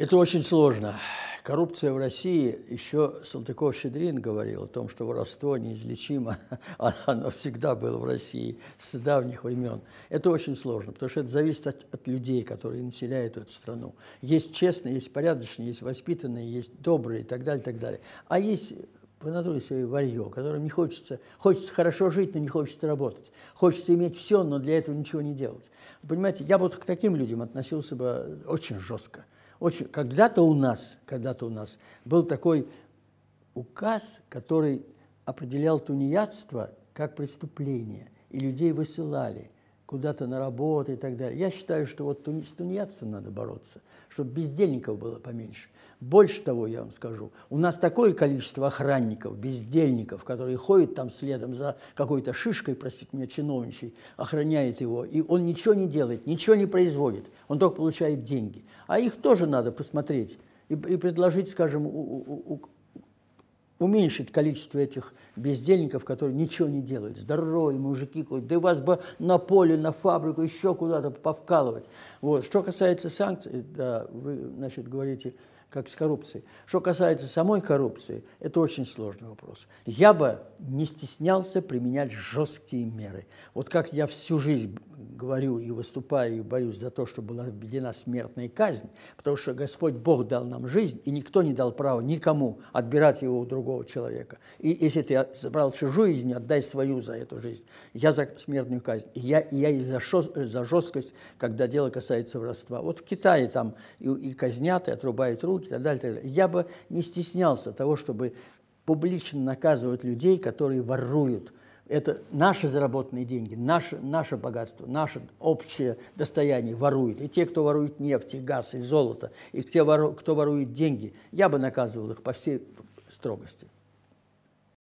Это очень сложно. Коррупция в России, еще Салтыков-Щедрин говорил о том, что воровство неизлечимо, оно всегда было в России с давних времен. Это очень сложно, потому что это зависит от, от людей, которые населяют эту страну. Есть честные, есть порядочные, есть воспитанные, есть добрые и так далее, и так далее. А есть по натуре своей варье, которым не хочется, хочется хорошо жить, но не хочется работать. Хочется иметь все, но для этого ничего не делать. понимаете, я вот к таким людям относился бы э, очень жестко. Очень, когда-то у нас, когда-то у нас был такой указ, который определял тунеядство как преступление, и людей высылали – куда-то на работу и так далее. Я считаю, что вот с тунеядством надо бороться, чтобы бездельников было поменьше. Больше того, я вам скажу, у нас такое количество охранников, бездельников, которые ходят там следом за какой-то шишкой, простите меня, чиновничий, охраняет его, и он ничего не делает, ничего не производит, он только получает деньги. А их тоже надо посмотреть и, и предложить, скажем, у, у, уменьшить количество этих бездельников, которые ничего не делают. Здоровые мужики, да и вас бы на поле, на фабрику, еще куда-то повкалывать. Вот. Что касается санкций, да, вы, значит, говорите, как с коррупцией. Что касается самой коррупции, это очень сложный вопрос. Я бы не стеснялся применять жесткие меры. Вот как я всю жизнь говорю и выступаю и борюсь за то, чтобы была введена смертная казнь, потому что Господь Бог дал нам жизнь, и никто не дал права никому отбирать его у другого человека. И если ты забрал чужую жизнь, отдай свою за эту жизнь. Я за смертную казнь. И я, и я и за, шо, за жесткость, когда дело касается воровства. Вот в Китае там и, и казнят, и отрубают руки, и так далее, так далее. Я бы не стеснялся того, чтобы публично наказывать людей, которые воруют. Это наши заработанные деньги, наше, наше богатство, наше общее достояние воруют. И те, кто ворует нефть, и газ, и золото, и те, кто ворует деньги, я бы наказывал их по всей строгости.